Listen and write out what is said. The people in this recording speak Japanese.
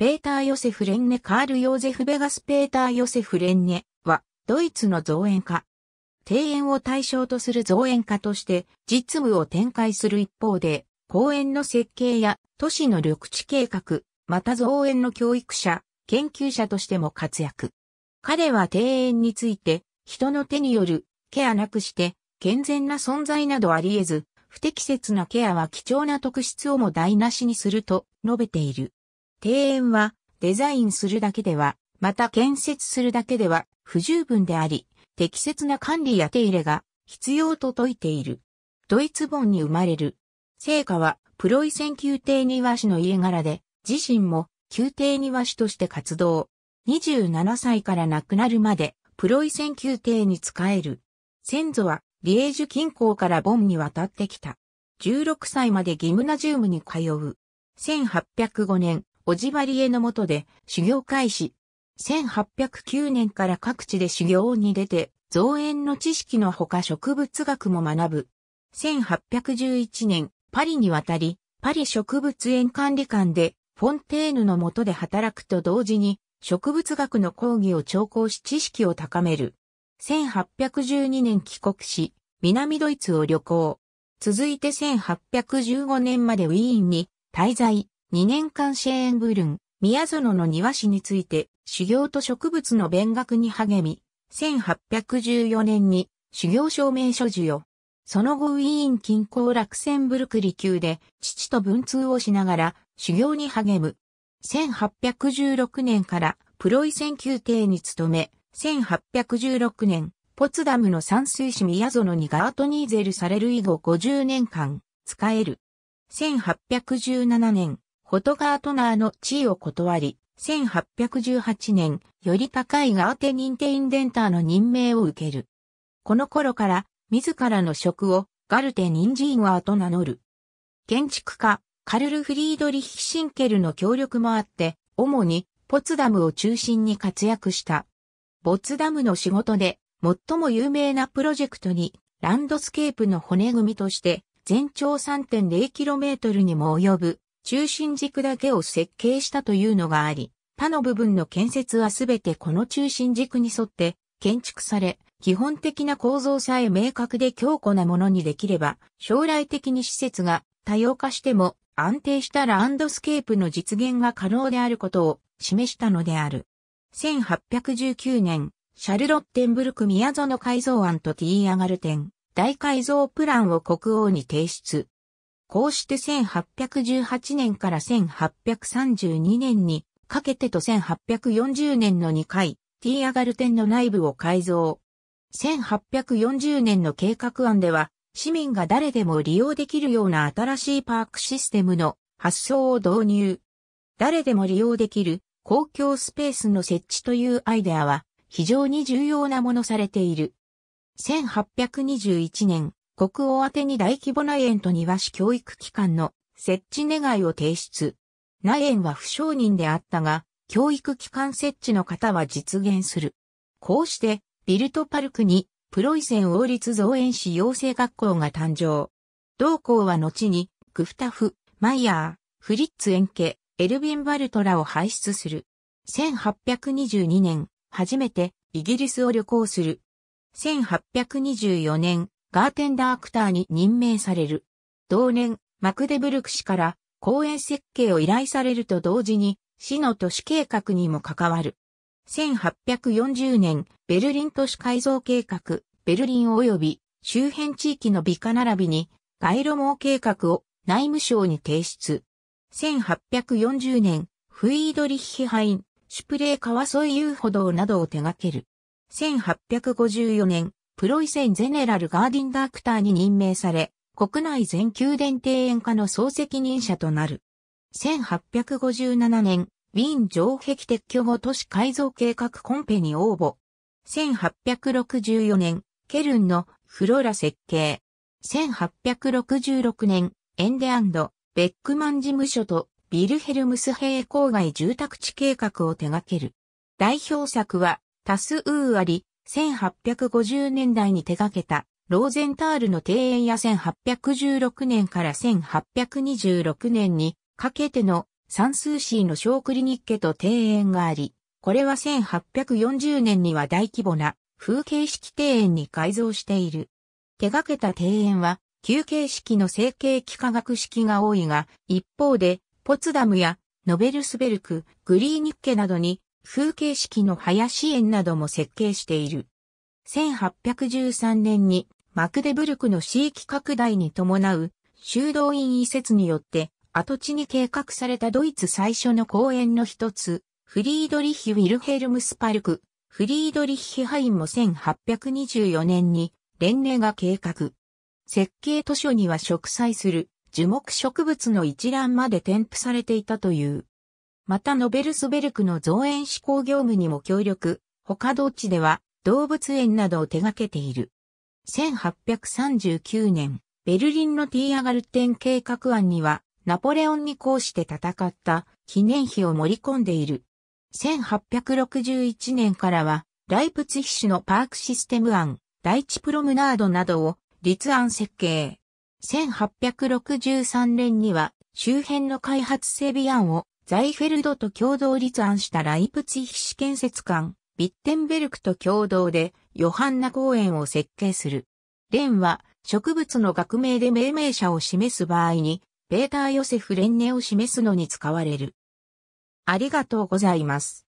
ペーター・ヨセフ・レンネ・カール・ヨーゼフ・ベガス・ペーター・ヨセフ・レンネは、ドイツの造園家。庭園を対象とする造園家として、実務を展開する一方で、公園の設計や都市の緑地計画、また造園の教育者、研究者としても活躍。彼は庭園について、人の手によるケアなくして、健全な存在などあり得ず、不適切なケアは貴重な特質をも台無しにすると述べている。庭園はデザインするだけでは、また建設するだけでは不十分であり、適切な管理や手入れが必要と説いている。ドイツ本に生まれる。聖火はプロイセン宮廷庭師の家柄で、自身も宮廷庭師として活動。27歳から亡くなるまで、プロイセン宮廷に仕える。先祖は、リエージュ近郊からボンに渡ってきた。16歳までギムナジウムに通う。1805年、おじばりえのもとで修行開始。1809年から各地で修行に出て、造園の知識のほか植物学も学ぶ。1811年、パリに渡り、パリ植物園管理官で、フォンテーヌのもとで働くと同時に、植物学の講義を聴講し知識を高める。1812年帰国し、南ドイツを旅行。続いて1815年までウィーンに滞在。2年間シェーンブルン、宮園の庭師について、修行と植物の勉学に励み、1814年に修行証明書授与。その後ウィーン近郊ラクセンブルク離宮で父と文通をしながら修行に励む。1816年からプロイセン宮廷に勤め、1816年、ポツダムの山水市宮園にガートニーゼルされる以後50年間、使える。1817年、フォトガートナーの地位を断り、1818年、より高いガーテ認定インデンターの任命を受ける。この頃から、自らの職を、ガルテ・ニンジーワーと名乗る。建築家、カルル・フリードリヒ・シンケルの協力もあって、主に、ポツダムを中心に活躍した。ポツダムの仕事で、最も有名なプロジェクトに、ランドスケープの骨組みとして、全長 3.0km にも及ぶ中心軸だけを設計したというのがあり、他の部分の建設はすべてこの中心軸に沿って建築され、基本的な構造さえ明確で強固なものにできれば、将来的に施設が多様化しても安定したランドスケープの実現が可能であることを示したのである。1819年、シャルロッテンブルク宮園改造案とティーアガルテン大改造プランを国王に提出。こうして1818年から1832年にかけてと1840年の2回、ティーアガルテンの内部を改造。1840年の計画案では、市民が誰でも利用できるような新しいパークシステムの発想を導入。誰でも利用できる公共スペースの設置というアイデアは非常に重要なものされている。1821年、国王宛てに大規模内縁と庭師教育機関の設置願いを提出。内縁は不承認であったが、教育機関設置の方は実現する。こうして、ビルトパルクにプロイセン王立造園士養成学校が誕生。同校は後に、グフタフ、マイヤー、フリッツ・エンケ、エルヴィン・バルトらを輩出する。1822年、初めてイギリスを旅行する。1824年、ガーテンダークターに任命される。同年、マクデブルク市から公園設計を依頼されると同時に、市の都市計画にも関わる。1840年、ベルリン都市改造計画、ベルリン及び周辺地域の美化並びに、街路網計画を内務省に提出。1840年、フィードリッヒハイン、シュプレー川沿い遊歩道などを手掛ける。1854年、プロイセンゼネラルガーディンダークターに任命され、国内全宮殿庭園課の総責任者となる。1857年、ウィーン城壁撤去後都市改造計画コンペに応募。1864年、ケルンのフローラ設計。1866年、エンデベックマン事務所とビルヘルムス平郊外住宅地計画を手掛ける。代表作は、タスウーアリ、1850年代に手掛けたローゼンタールの庭園や1816年から1826年にかけてのサンスーシーの小クリニッケと庭園があり、これは1840年には大規模な風景式庭園に改造している。手掛けた庭園は休憩式の成形幾何学式が多いが、一方で、ポツダムやノベルスベルク、グリーニッケなどに風景式の林園なども設計している。1813年にマクデブルクの地域拡大に伴う修道院移設によって跡地に計画されたドイツ最初の公園の一つ、フリードリヒ・ウィルヘルムスパルク、フリードリヒハインも1824年に連盟が計画。設計図書には植栽する樹木植物の一覧まで添付されていたという。またノベルスベルクの造園施工業務にも協力、他同地では動物園などを手掛けている。1839年、ベルリンのティーアガルテン計画案には、ナポレオンに抗して戦った記念碑を盛り込んでいる。1861年からは、ライプツヒシュのパークシステム案、第一プロムナードなどを立案設計。1863年には、周辺の開発整備案をザイフェルドと共同立案したライプツィヒ市建設館、ビッテンベルクと共同でヨハンナ公園を設計する。レンは植物の学名で命名者を示す場合に、ペーター・ヨセフ・レンネを示すのに使われる。ありがとうございます。